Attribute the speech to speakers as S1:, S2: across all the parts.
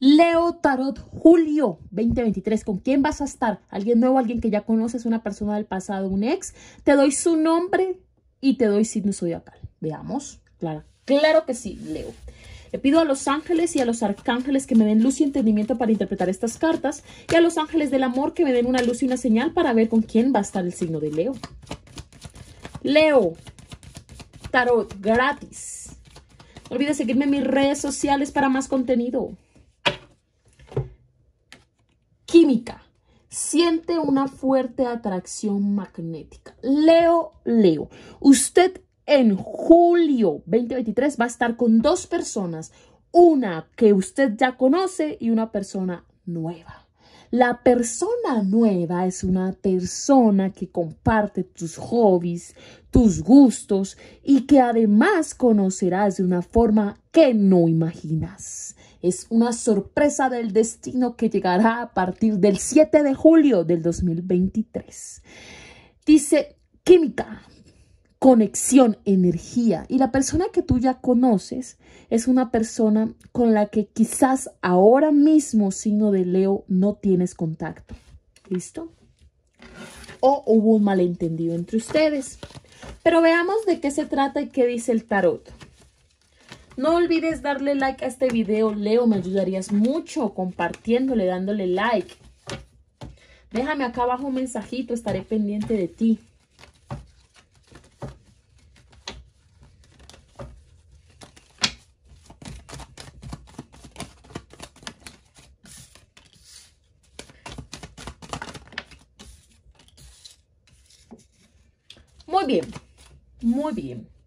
S1: Leo Tarot Julio 2023. ¿Con quién vas a estar? ¿Alguien nuevo, alguien que ya conoces, una persona del pasado, un ex? Te doy su nombre y te doy signo zodiacal. Veamos. Claro, claro que sí, Leo. Le pido a los ángeles y a los arcángeles que me den luz y entendimiento para interpretar estas cartas y a los ángeles del amor que me den una luz y una señal para ver con quién va a estar el signo de Leo. Leo, tarot gratis. No olvides seguirme en mis redes sociales para más contenido. Siente una fuerte atracción magnética. Leo, Leo, usted en julio 2023 va a estar con dos personas, una que usted ya conoce y una persona nueva. La persona nueva es una persona que comparte tus hobbies, tus gustos y que además conocerás de una forma que no imaginas es una sorpresa del destino que llegará a partir del 7 de julio del 2023. Dice química, conexión, energía. Y la persona que tú ya conoces es una persona con la que quizás ahora mismo, signo de Leo, no tienes contacto. ¿Listo? O hubo un malentendido entre ustedes. Pero veamos de qué se trata y qué dice el tarot. No olvides darle like a este video, Leo, me ayudarías mucho compartiéndole, dándole like. Déjame acá abajo un mensajito, estaré pendiente de ti. Muy bien, muy bien.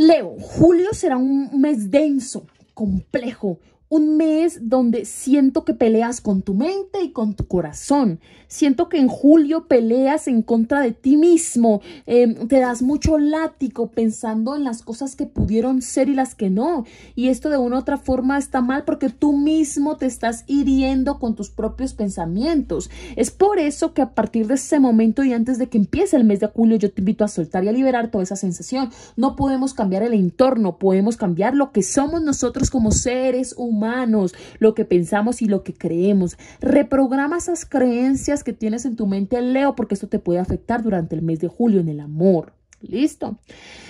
S1: Leo, julio será un mes denso, complejo, un mes donde siento que peleas con tu mente y con tu corazón. Siento que en julio peleas en contra de ti mismo. Em, te das mucho látigo pensando en las cosas que pudieron ser y las que no. Y esto de una u otra forma está mal porque tú mismo te estás hiriendo con tus propios pensamientos. Es por eso que a partir de ese momento y antes de que empiece el mes de julio yo te invito a soltar y a liberar toda esa sensación. No podemos cambiar el entorno, podemos cambiar lo que somos nosotros como seres humanos humanos, lo que pensamos y lo que creemos. Reprograma esas creencias que tienes en tu mente, Leo, porque esto te puede afectar durante el mes de julio en el amor. Listo.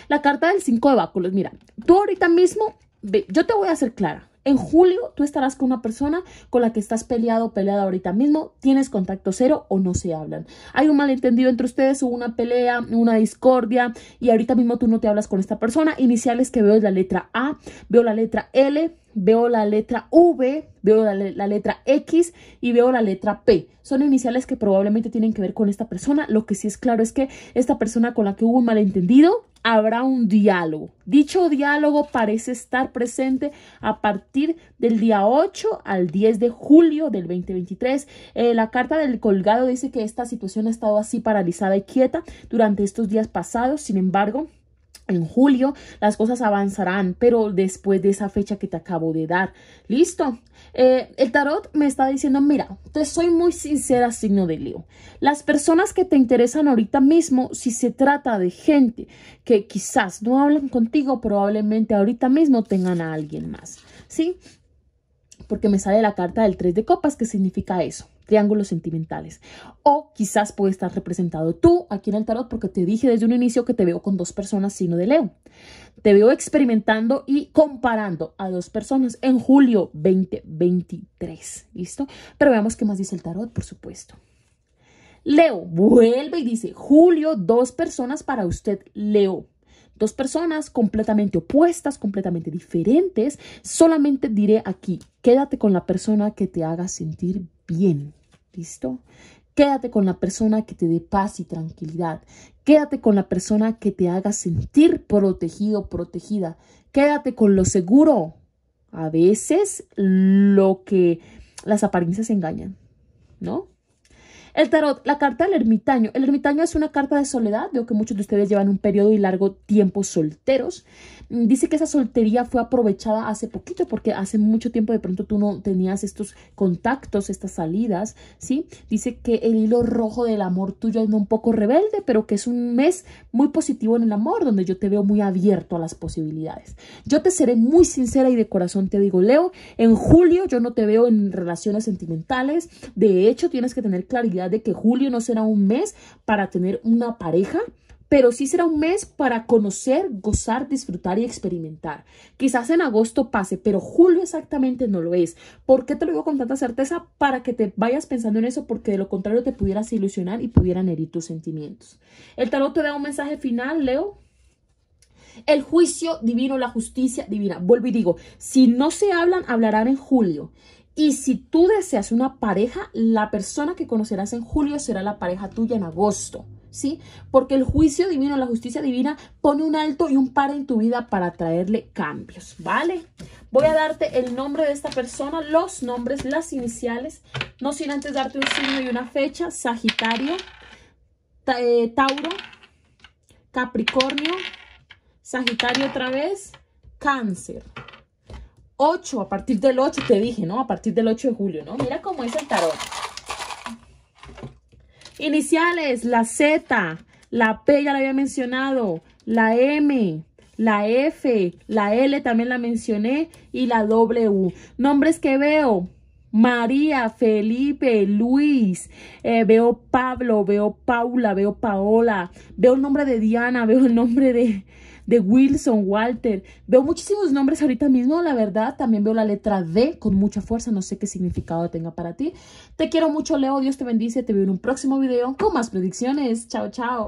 S1: La carta del 5 de báculos. Mira, tú ahorita mismo, yo te voy a hacer clara. En julio tú estarás con una persona con la que estás peleado peleada ahorita mismo, tienes contacto cero o no se hablan. Hay un malentendido entre ustedes, hubo una pelea, una discordia y ahorita mismo tú no te hablas con esta persona. Iniciales que veo es la letra A, veo la letra L, veo la letra V, veo la, letra X y veo la letra P. Son iniciales que probablemente tienen que ver con esta persona. Lo que sí es claro es que esta persona con la que hubo un malentendido habrá un diálogo. Dicho diálogo parece estar presente a partir del día 8 al 10 de julio del 2023. Eh, la carta del colgado dice que esta situación ha estado así paralizada y quieta durante estos días pasados. Sin embargo, en julio las cosas avanzarán, pero después de esa fecha que te acabo de dar. Listo. Eh, el tarot me está diciendo, mira, te soy muy sincera, signo de Leo. Las personas que te interesan ahorita mismo, si se trata de gente que quizás no hablan contigo, probablemente ahorita mismo tengan a alguien más. ¿Sí? Porque me sale la carta del 3 de copas, que significa eso triángulos sentimentales. O quizás puede estar representado tú aquí en el tarot porque te dije desde un inicio que te veo con dos personas sino de Leo. Te veo experimentando y comparando a dos personas en julio 2023. ¿Listo? Pero veamos qué más dice el tarot, por supuesto. Leo vuelve y dice, Julio, dos personas para usted, Leo. Dos personas completamente opuestas, completamente diferentes. Solamente diré aquí, quédate con la persona que te haga sentir bien. ¿Listo? Quédate con la persona que te dé paz y tranquilidad. Quédate con la persona que te haga sentir protegido, protegida. Quédate con lo seguro. A veces lo que las apariencias engañan, ¿no? El tarot, la carta del ermitaño. El ermitaño es una carta de soledad. Veo que muchos de ustedes llevan un periodo y largo tiempo solteros. Mm, dice que esa soltería fue aprovechada hace poquito porque hace mucho tiempo de pronto tú no tenías estos contactos, estas salidas, ¿sí? Dice que el hilo rojo del amor tuyo es un poco rebelde, pero que es un mes muy positivo en el amor, donde yo te veo muy abierto a las posibilidades. Yo te seré muy sincera y de corazón te digo, Leo, en julio yo no te veo en relaciones sentimentales. De hecho, tienes que tener claridad de que julio no será un mes para tener una pareja, pero sí será un mes para conocer, gozar, disfrutar y experimentar. Quizás en agosto pase, pero julio exactamente no lo es. ¿Por qué te lo digo con tanta certeza? Para que te vayas pensando en eso, porque de lo contrario te pudieras ilusionar y pudieran herir tus sentimientos. El tarot te da un mensaje final, Leo. El juicio divino, la justicia divina. Vuelvo y digo, si no se hablan, hablarán en julio. Y si tú deseas una pareja, la persona que conocerás en julio será la pareja tuya en agosto. ¿Sí? Porque el juicio divino, la justicia divina pone un alto y un par en tu vida para traerle cambios, ¿vale? Voy a darte el nombre de esta persona, los nombres, las iniciales, no sin antes darte un signo y una fecha, Sagitario, eh, Tauro, Capricornio, Sagitario otra vez, Cáncer. 8, a partir del 8 te dije, ¿no? A partir del 8 de julio, ¿no? Mira cómo es el tarot. Iniciales, la Z, la P ya la había mencionado, la M, la F, la L también la mencioné y la W. Nombres que veo, María, Felipe, Luis, eh, veo Pablo, veo Paula, veo Paola, veo el nombre de Diana, veo el nombre de, de Wilson, Walter. Veo muchísimos nombres ahorita mismo, la verdad. También veo la letra D con mucha fuerza. No sé qué significado tenga para ti. Te quiero mucho, Leo. Dios te bendice. Te veo en un próximo video con más predicciones. Chao, chao.